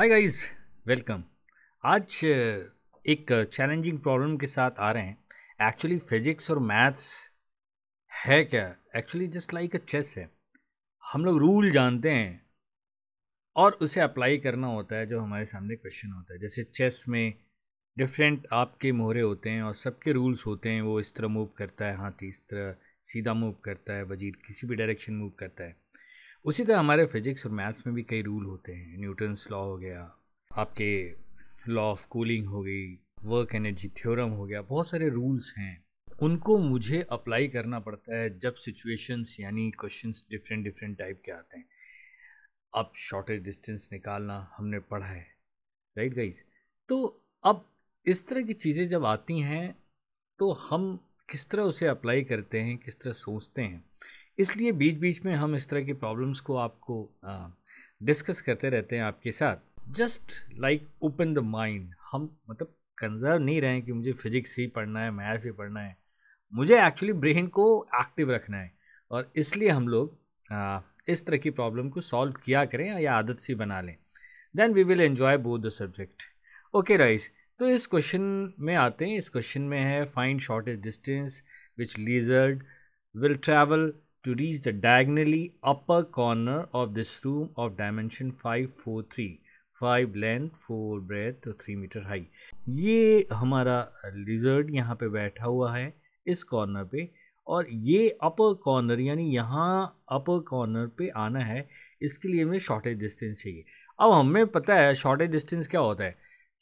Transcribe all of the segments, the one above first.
हाय guys welcome आज uh, एक challenging uh, problem के साथ आ रहे हैं एक्चुअली फिजिक्स और मैथ्स है क्या actually just like a chess है हम लोग रूल जानते हैं और उसे अप्लाई करना होता है जो हमारे सामने क्वेश्चन होता है जैसे चेस में डिफरेंट आपके मोहरे होते हैं और सबके रूल्स होते हैं वो इस तरह मूव करता है हाथी इस तरह सीधा मूव करता है वजीर किसी भी डायरेक्शन मूव करता है उसी तरह हमारे फिजिक्स और मैथ्स में भी कई रूल होते हैं न्यूटन्स लॉ हो गया आपके लॉ ऑफ कूलिंग हो गई वर्क एनर्जी थ्योरम हो गया बहुत सारे रूल्स हैं उनको मुझे अप्लाई करना पड़ता है जब सिचुएशंस यानी क्वेश्चंस डिफरेंट डिफरेंट टाइप के आते हैं अब शॉर्टेज डिस्टेंस निकालना हमने पढ़ा है राइट गाइज तो अब इस तरह की चीज़ें जब आती हैं तो हम किस तरह उसे अप्लाई करते हैं किस तरह सोचते हैं इसलिए बीच बीच में हम इस तरह की प्रॉब्लम्स को आपको डिस्कस करते रहते हैं आपके साथ just like open the mind हम मतलब कंजर्व नहीं रहे कि मुझे फिजिक्स ही पढ़ना है मैथ्स ही पढ़ना है मुझे एक्चुअली ब्रेन को एक्टिव रखना है और इसलिए हम लोग आ, इस तरह की प्रॉब्लम को सॉल्व किया करें या आदत सी बना लें then we will enjoy both the subject okay राइस तो इस क्वेश्चन में आते हैं इस क्वेश्चन में है find shortest distance which lizard will travel to reach the diagonally upper corner of this room of dimension 543 five length four breadth तो थ्री मीटर हाई ये हमारा लिजर्ड यहाँ पे बैठा हुआ है इस कॉर्नर पे और ये अपर कॉर्नर यानी यहाँ अपर कॉर्नर पे आना है इसके लिए हमें शॉर्टेज डिस्टेंस चाहिए अब हमें पता है शॉर्टेज डिस्टेंस क्या होता है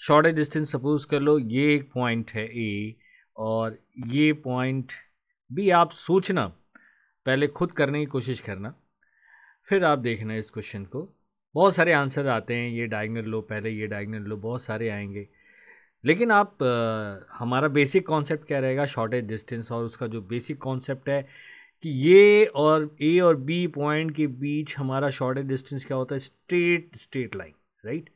शॉर्टेज डिस्टेंस सपोज कर लो ये एक पॉइंट है ए और ये पॉइंट भी आप सोचना पहले खुद करने की कोशिश करना फिर आप देखना इस क्वेश्चन को बहुत सारे आंसर आते हैं ये डायग्नल लो पहले ये डायग्नल लो बहुत सारे आएंगे लेकिन आप आ, हमारा बेसिक कॉन्सेप्ट क्या रहेगा शॉर्टेज डिस्टेंस और उसका जो बेसिक कॉन्सेप्ट है कि ये और ए और बी पॉइंट के बीच हमारा शॉर्टेज डिस्टेंस क्या होता है स्ट्रेट स्ट्रेट लाइन राइट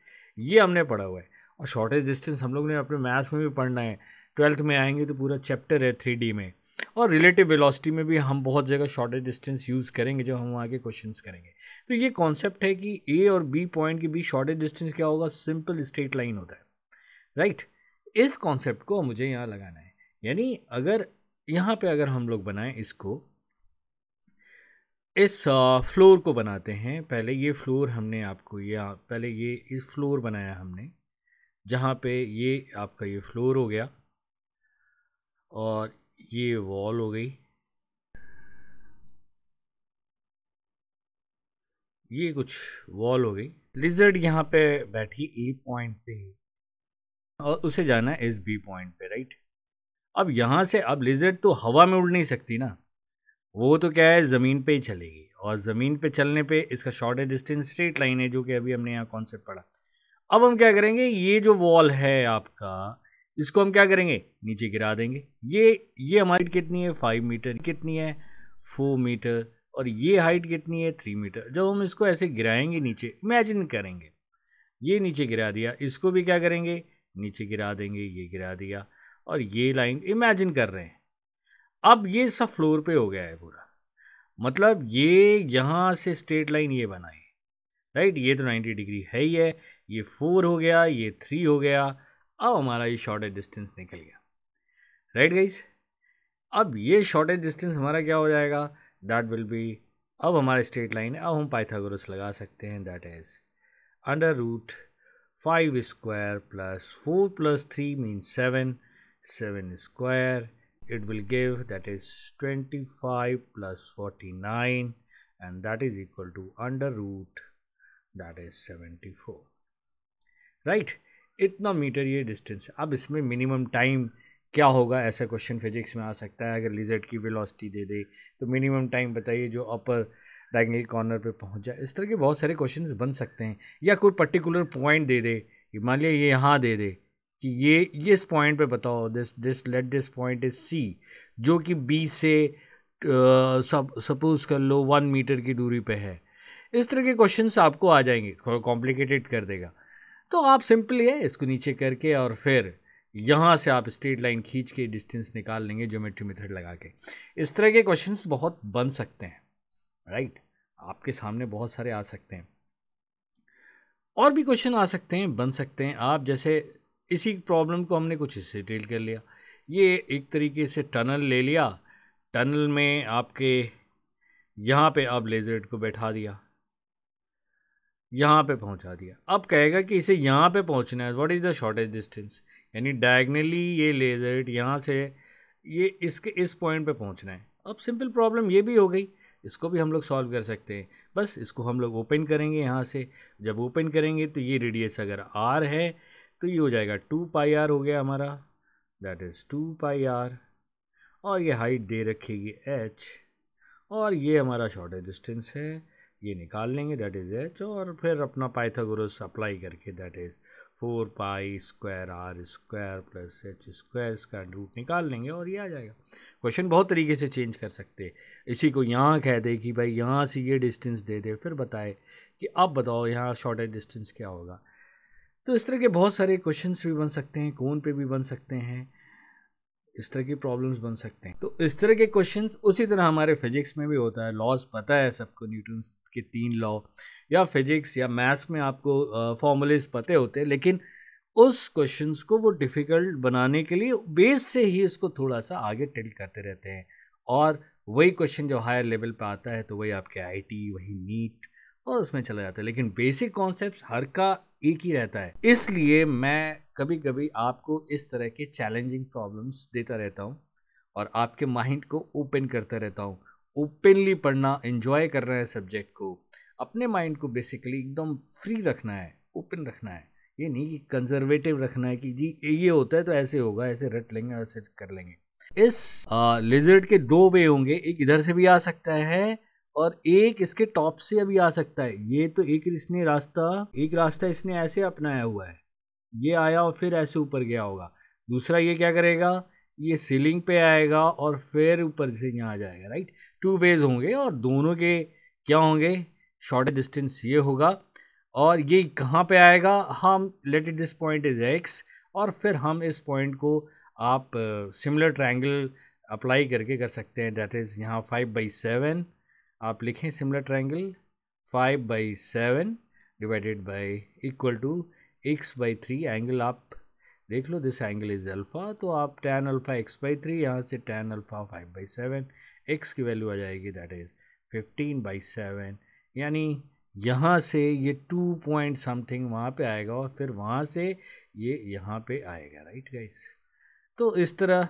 ये हमने पढ़ा हुआ है और शॉर्टेज डिस्टेंस हम लोग ने अपने मैथ्स में भी पढ़ना है ट्वेल्थ में आएंगे तो पूरा चैप्टर है थ्री में और रिलेटिव वेलोसिटी में भी हम बहुत जगह शॉर्टेज डिस्टेंस यूज़ करेंगे जब हम वहाँ के क्वेश्चंस करेंगे तो ये कॉन्सेप्ट है कि ए और बी पॉइंट के बीच शॉर्टेज डिस्टेंस क्या होगा सिंपल स्ट्रेट लाइन होता है राइट इस कॉन्सेप्ट को मुझे यहाँ लगाना है यानी अगर यहाँ पे अगर हम लोग बनाएं इसको इस फ्लोर को बनाते हैं पहले ये फ्लोर हमने आपको ये पहले ये इस फ्लोर बनाया हमने जहाँ पे ये आपका ये फ्लोर हो गया और ये वॉल हो गई ये कुछ वॉल हो गई लिजर्ड यहाँ पे बैठी ए पॉइंट पे और उसे जाना है इस बी पॉइंट पे राइट अब यहाँ से अब लिजर्ड तो हवा में उड़ नहीं सकती ना वो तो क्या है ज़मीन पे ही चलेगी और ज़मीन पे चलने पे इसका शॉर्टेज डिस्टेंस स्ट्रेट लाइन है जो कि अभी हमने यहाँ कॉन्सेप्ट पढ़ा अब हम क्या करेंगे ये जो वॉल है आपका इसको हम क्या करेंगे नीचे गिरा देंगे ये ये हमारी हाइट कितनी है फाइव मीटर कितनी है फोर मीटर और ये हाइट कितनी है थ्री मीटर जब हम इसको ऐसे गिराएंगे नीचे इमेजिन करेंगे ये नीचे गिरा दिया इसको भी क्या करेंगे नीचे गिरा देंगे ये गिरा दिया और ये लाइन इमेजिन कर रहे हैं अब ये सब फ्लोर पे हो गया है पूरा मतलब ये यहाँ से स्ट्रेट लाइन ये बनाई राइट ये तो 90 डिग्री है ही है ये फोर हो गया ये थ्री हो गया अब हमारा ये शॉर्टेज डिस्टेंस निकल गया राइट गाइज अब ये शॉर्टेज डिस्टेंस हमारा क्या हो जाएगा दैट विल बी अब हमारा स्ट्रेट लाइन अब हम पाइथागोरस लगा सकते हैं that is under root five square plus four plus three means seven seven square it will give that is 25 plus 49 and that is equal to under root that is 74 right इतना metre ये distance है अब इसमें minimum time क्या होगा ऐसा question physics में आ सकता है अगर लिजर्ट की वेलोसिटी दे दे तो मिनिमम टाइम बताइए जो अपर डाइंगल कॉर्नर पे पहुंच जाए इस तरह के बहुत सारे क्वेश्चन बन सकते हैं या कोई पर्टिकुलर पॉइंट दे दे मान लिया ये यहाँ दे दे कि ये ये इस पॉइंट पे बताओ this this let this point is C जो कि बी से सपोज कर लो वन मीटर की दूरी पे है इस तरह के क्वेश्चन आपको आ जाएंगे थोड़ा कॉम्प्लिकेटेड कर देगा तो आप सिंपली है इसको नीचे करके और फिर यहाँ से आप स्ट्रेट लाइन खींच के डिस्टेंस निकाल लेंगे ज्योमेट्री मेथड लगा के इस तरह के क्वेश्चंस बहुत बन सकते हैं राइट आपके सामने बहुत सारे आ सकते हैं और भी क्वेश्चन आ सकते हैं बन सकते हैं आप जैसे इसी प्रॉब्लम को हमने कुछ इससे डील कर लिया ये एक तरीके से टनल ले लिया टनल में आपके यहाँ पे आप लेज़र को बैठा दिया यहाँ पे पहुँचा दिया अब कहेगा कि इसे यहाँ पे पहुँचना है what is the shortest distance यानी डायगनली ये लेजर यहाँ से ये इसके इस पॉइंट पे पहुँचना है अब सिंपल प्रॉब्लम ये भी हो गई इसको भी हम लोग सॉल्व कर सकते हैं बस इसको हम लोग ओपन करेंगे यहाँ से जब ओपन करेंगे तो ये रेडियस अगर आर है तो ये हो जाएगा टू पाई आर हो गया हमारा that is two pi R और ये हाइट दे रखेगी एच और ये हमारा शॉर्टेज डिस्टेंस है ये निकाल लेंगे दैट इज़ एच और फिर अपना पाइथागोरस अप्लाई करके that is four pi square R square plus H square इसका रूट निकाल लेंगे और ये आ जाएगा क्वेश्चन बहुत तरीके से चेंज कर सकते इसी को यहाँ कह दे कि भाई यहाँ से ये डिस्टेंस दे दे फिर बताए कि अब बताओ यहाँ शॉर्टेज डिस्टेंस क्या होगा तो इस तरह के बहुत सारे क्वेश्चंस भी बन सकते हैं कौन पे भी बन सकते हैं इस तरह की प्रॉब्लम्स बन सकते हैं तो इस तरह के क्वेश्चंस उसी तरह हमारे फिजिक्स में भी होता है लॉज पता है सबको न्यूटन के तीन लॉ या फिजिक्स या मैथ्स में आपको फॉर्मूलेज पते होते हैं लेकिन उस क्वेश्चंस को वो डिफ़िकल्ट बनाने के लिए बेस से ही उसको थोड़ा सा आगे टिल करते रहते हैं और वही क्वेश्चन जो हायर लेवल पर आता है तो वही आपके आई वही नीट और उसमें चला जाता है लेकिन बेसिक कॉन्सेप्ट हर का एक ही रहता है इसलिए मैं कभी कभी आपको इस तरह के चैलेंजिंग प्रॉब्लम्स देता रहता हूँ और आपके माइंड को ओपन करता रहता हूँ ओपनली पढ़ना इन्जॉय करना है सब्जेक्ट को अपने माइंड को बेसिकली एकदम फ्री रखना है ओपन रखना है ये नहीं कि कंजर्वेटिव रखना है कि जी ये होता है तो ऐसे होगा ऐसे रट लेंगे ऐसे कर लेंगे इस लिजर्ड के दो वे होंगे एक इधर से भी आ सकता है और एक इसके टॉप से अभी आ सकता है ये तो एक इसने रास्ता एक रास्ता इसने ऐसे अपनाया हुआ है ये आया और फिर ऐसे ऊपर गया होगा दूसरा ये क्या करेगा ये सीलिंग पे आएगा और फिर ऊपर से यहाँ आ जाएगा राइट टू वेज होंगे और दोनों के क्या होंगे शॉर्ट डिस्टेंस ये होगा और ये कहाँ पे आएगा हम let it this point is X और फिर हम इस पॉइंट को आप सिमिलर ट्रायंगल अप्लाई करके कर सकते हैं दैट इज़ यहाँ फाइव बाई सेवन आप लिखें similar triangle five by seven divided by equal to X by three angle आप देख लो दिस एंगल इज अल्फ़ा तो आप ten alpha X by three यहाँ से ten alpha five by seven X की वैल्यू आ जाएगी that is fifteen by seven यानी यहाँ से ये टू पॉइंट समथिंग वहाँ पे आएगा और फिर वहाँ से ये यहाँ पे आएगा राइट गाइस तो इस तरह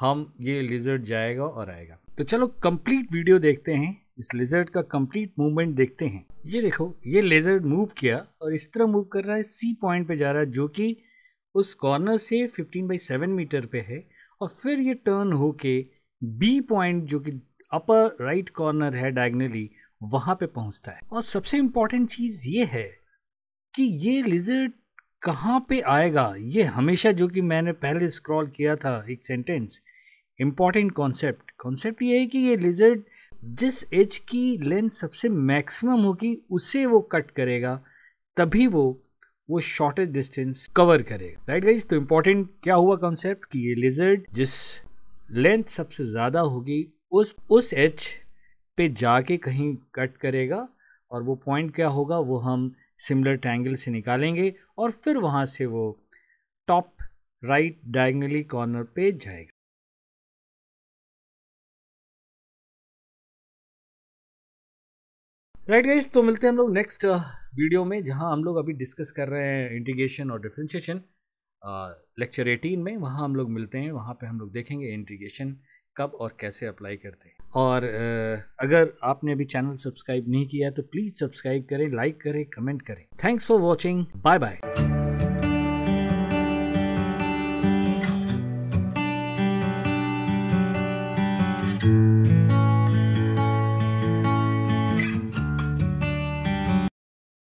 हम ये लिजर्ट जाएगा और आएगा तो चलो कंप्लीट वीडियो देखते हैं इस लिजर्ट का कंप्लीट मूवमेंट देखते हैं ये देखो ये लेजर्ट मूव किया और इस तरह मूव कर रहा है सी पॉइंट पे जा रहा है जो कि उस कॉर्नर से 15 बाई सेवन मीटर पे है और फिर ये टर्न होके बी पॉइंट जो कि अपर राइट कॉर्नर है डायगनली वहाँ पे पहुँचता है और सबसे इम्पॉर्टेंट चीज़ ये है कि ये लिजर्ट कहाँ पे आएगा ये हमेशा जो कि मैंने पहले स्क्रॉल किया था एक सेंटेंस इम्पॉर्टेंट कॉन्सेप्ट कॉन्सेप्ट ये है कि ये लिजर्ड जिस एज की लेंथ सबसे मैक्सिमम होगी उसे वो कट करेगा तभी वो वो शॉर्टेज डिस्टेंस कवर करेगा राइट गाइज तो इम्पॉर्टेंट क्या हुआ कॉन्सेप्ट कि ये लिजर्ट जिस लेंथ सबसे ज़्यादा होगी उस उस एच पे जाके कहीं कट करेगा और वो पॉइंट क्या होगा वो हम सिमिलर ट्रायंगल से निकालेंगे और फिर वहाँ से वो टॉप राइट डायगनली कॉर्नर पे जाएगा राइट right गाइज तो मिलते हैं हम लोग नेक्स्ट वीडियो uh, में जहां हम लोग अभी डिस्कस कर रहे हैं इंटीग्रेशन और डिफ्रेंशिएशन लेक्चर 18 में वहां हम लोग मिलते हैं वहां पे हम लोग देखेंगे इंटीग्रेशन कब और कैसे अप्लाई करते हैं और अगर आपने अभी चैनल सब्सक्राइब नहीं किया तो प्लीज़ सब्सक्राइब करें लाइक करें कमेंट करें thanks for watching bye bye